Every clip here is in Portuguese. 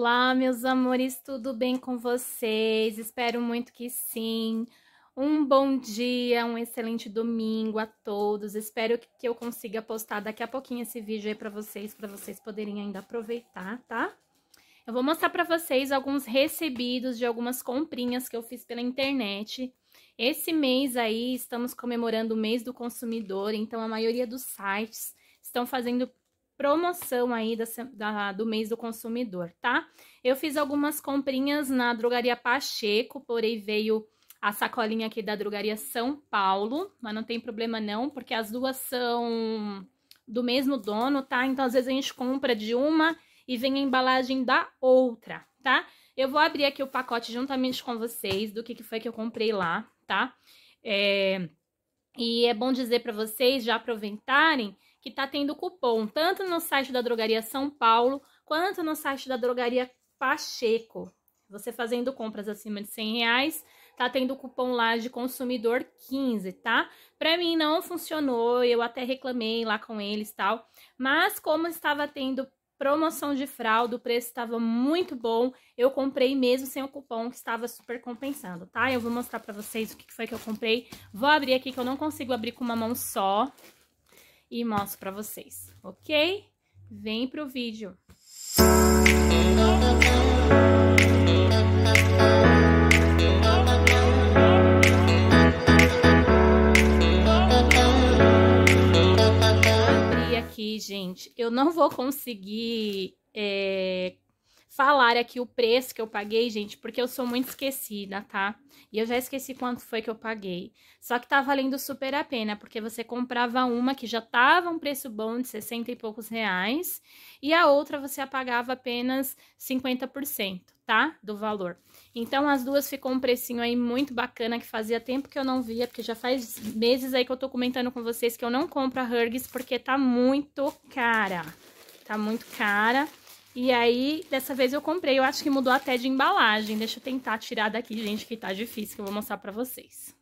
Olá, meus amores, tudo bem com vocês? Espero muito que sim. Um bom dia, um excelente domingo a todos. Espero que eu consiga postar daqui a pouquinho esse vídeo aí para vocês, para vocês poderem ainda aproveitar, tá? Eu vou mostrar para vocês alguns recebidos de algumas comprinhas que eu fiz pela internet. Esse mês aí estamos comemorando o mês do consumidor, então a maioria dos sites estão fazendo promoção aí da, da, do mês do consumidor, tá? Eu fiz algumas comprinhas na Drogaria Pacheco, porém veio a sacolinha aqui da Drogaria São Paulo, mas não tem problema não, porque as duas são do mesmo dono, tá? Então, às vezes a gente compra de uma e vem a embalagem da outra, tá? Eu vou abrir aqui o pacote juntamente com vocês do que, que foi que eu comprei lá, tá? É... E é bom dizer para vocês já aproveitarem que tá tendo cupom tanto no site da Drogaria São Paulo quanto no site da Drogaria Pacheco. Você fazendo compras acima de 100 reais, tá tendo cupom lá de consumidor 15, tá? Pra mim não funcionou, eu até reclamei lá com eles tal, mas como estava tendo promoção de fralda, o preço estava muito bom, eu comprei mesmo sem o cupom que estava super compensando, tá? Eu vou mostrar pra vocês o que foi que eu comprei, vou abrir aqui que eu não consigo abrir com uma mão só, e mostro para vocês, ok? Vem pro vídeo! Abri aqui, gente, eu não vou conseguir é, falar aqui o preço que eu paguei, gente, porque eu sou muito esquecida, tá? E eu já esqueci quanto foi que eu paguei. Só que tá valendo super a pena, porque você comprava uma que já tava um preço bom de 60 e poucos reais, e a outra você apagava apenas 50%, tá? Do valor. Então, as duas ficou um precinho aí muito bacana, que fazia tempo que eu não via, porque já faz meses aí que eu tô comentando com vocês que eu não compro a Hurgs, porque tá muito cara. Tá muito cara. E aí, dessa vez eu comprei, eu acho que mudou até de embalagem. Deixa eu tentar tirar daqui, gente, que tá difícil, que eu vou mostrar pra vocês.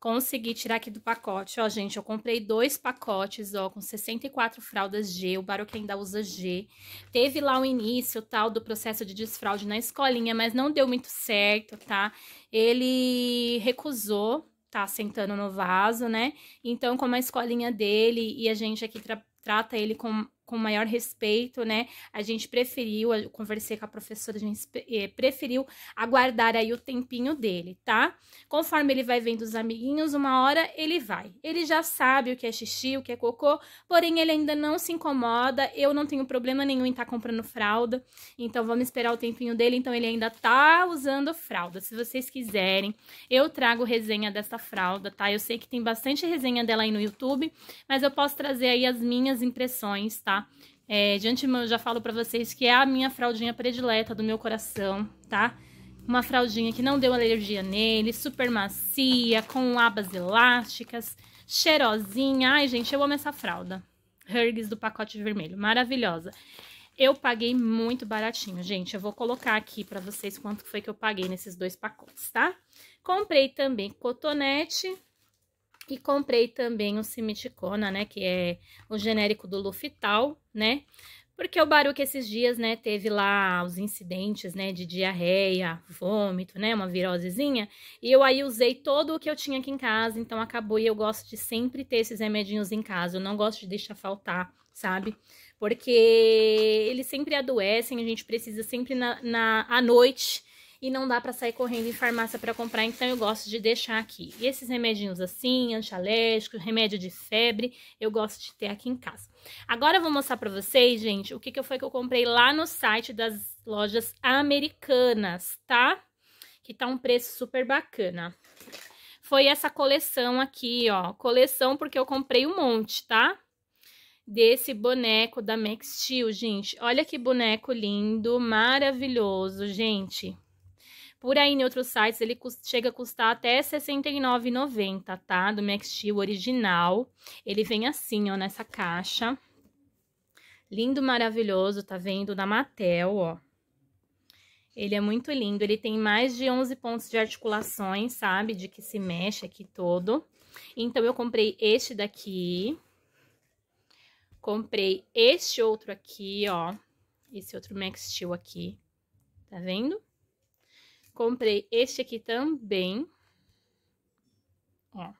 Consegui tirar aqui do pacote, ó, gente, eu comprei dois pacotes, ó, com 64 fraldas G, o Baroque ainda usa G. Teve lá o início, tal, do processo de desfraude na escolinha, mas não deu muito certo, tá? Ele recusou, tá, sentando no vaso, né? Então, como a escolinha dele e a gente aqui tra trata ele com com maior respeito, né? A gente preferiu, eu conversei com a professora, a gente eh, preferiu aguardar aí o tempinho dele, tá? Conforme ele vai vendo os amiguinhos, uma hora ele vai. Ele já sabe o que é xixi, o que é cocô, porém ele ainda não se incomoda. Eu não tenho problema nenhum em estar tá comprando fralda, então vamos esperar o tempinho dele. Então ele ainda tá usando fralda. Se vocês quiserem, eu trago resenha dessa fralda, tá? Eu sei que tem bastante resenha dela aí no YouTube, mas eu posso trazer aí as minhas impressões, tá? Tá? É, de antemão, eu já falo para vocês que é a minha fraldinha predileta do meu coração, tá? Uma fraldinha que não deu alergia nele, super macia, com abas elásticas, cheirosinha. Ai, gente, eu amo essa fralda. Hurgs do pacote vermelho, maravilhosa. Eu paguei muito baratinho, gente. Eu vou colocar aqui para vocês quanto foi que eu paguei nesses dois pacotes, tá? Comprei também cotonete, e comprei também o Simiticona, né, que é o genérico do Lufital, né, porque o Baruque esses dias, né, teve lá os incidentes, né, de diarreia, vômito, né, uma virosezinha, e eu aí usei todo o que eu tinha aqui em casa, então acabou e eu gosto de sempre ter esses remedinhos em casa, eu não gosto de deixar faltar, sabe? Porque eles sempre adoecem, a gente precisa sempre na, na à noite e não dá para sair correndo em farmácia para comprar, então eu gosto de deixar aqui. E esses remedinhos assim, antialérgicos, remédio de febre, eu gosto de ter aqui em casa. Agora eu vou mostrar para vocês, gente, o que, que foi que eu comprei lá no site das lojas americanas, tá? Que tá um preço super bacana. Foi essa coleção aqui, ó. Coleção porque eu comprei um monte, tá? desse boneco da Max Steel, gente. Olha que boneco lindo, maravilhoso, gente. Por aí, em outros sites, ele chega a custar até R$ 69,90, tá? Do Max Steel original. Ele vem assim, ó, nessa caixa. Lindo, maravilhoso, tá vendo? Da Mattel, ó. Ele é muito lindo, ele tem mais de 11 pontos de articulações, sabe? De que se mexe aqui todo. Então, eu comprei este daqui. Comprei este outro aqui, ó. Esse outro Max Steel aqui. Tá vendo? Comprei este aqui também. Ó.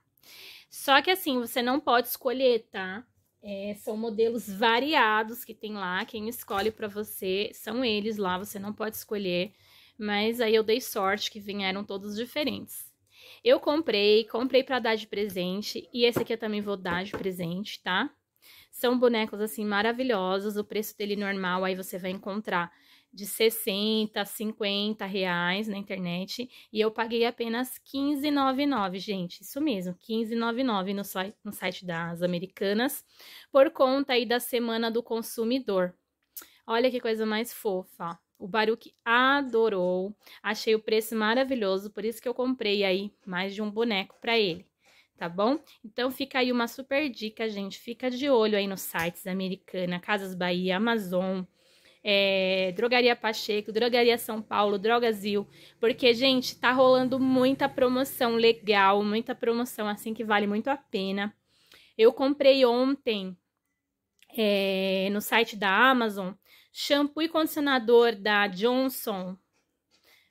Só que assim, você não pode escolher, tá? É, são modelos variados que tem lá. Quem escolhe para você são eles lá, você não pode escolher. Mas aí eu dei sorte que vieram todos diferentes. Eu comprei, comprei para dar de presente. E esse aqui eu também vou dar de presente, tá? São bonecos, assim, maravilhosos. O preço dele normal, aí você vai encontrar de 60, 50 reais na internet e eu paguei apenas 15,99, gente, isso mesmo, 15,99 no, no site das americanas, por conta aí da Semana do Consumidor. Olha que coisa mais fofa, o Baruque adorou, achei o preço maravilhoso, por isso que eu comprei aí mais de um boneco para ele tá bom? Então fica aí uma super dica, gente. Fica de olho aí nos sites americanas Americana, Casas Bahia, Amazon, é, Drogaria Pacheco, Drogaria São Paulo, Drogazil, porque, gente, tá rolando muita promoção legal, muita promoção assim que vale muito a pena. Eu comprei ontem é, no site da Amazon shampoo e condicionador da Johnson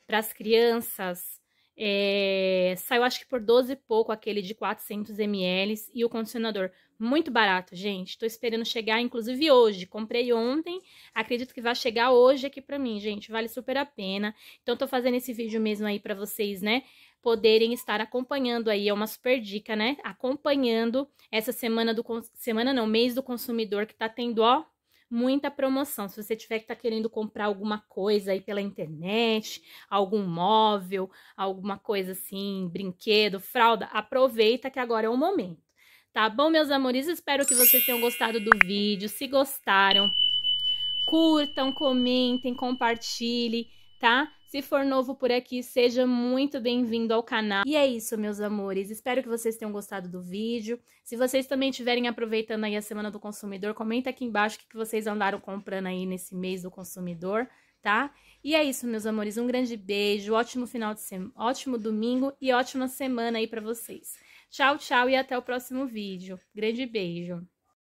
para as crianças. É, saiu acho que por 12 e pouco aquele de 400 ml e o condicionador muito barato, gente. Estou esperando chegar, inclusive hoje. Comprei ontem, acredito que vai chegar hoje aqui para mim, gente. Vale super a pena. Então, estou fazendo esse vídeo mesmo aí para vocês, né? Poderem estar acompanhando aí, é uma super dica, né? Acompanhando essa semana do... Semana não, mês do consumidor que está tendo, ó, muita promoção. Se você tiver que tá querendo comprar alguma coisa aí pela internet, algum móvel, alguma coisa assim, brinquedo, fralda, aproveita que agora é o momento. Tá bom, meus amores? Espero que vocês tenham gostado do vídeo. Se gostaram, curtam, comentem, compartilhem, tá? Se for novo por aqui, seja muito bem-vindo ao canal. E é isso, meus amores. Espero que vocês tenham gostado do vídeo. Se vocês também estiverem aproveitando aí a Semana do Consumidor, comenta aqui embaixo o que vocês andaram comprando aí nesse mês do consumidor, tá? E é isso, meus amores. Um grande beijo, ótimo final de semana, ótimo domingo e ótima semana aí para vocês. Tchau, tchau e até o próximo vídeo. Grande beijo.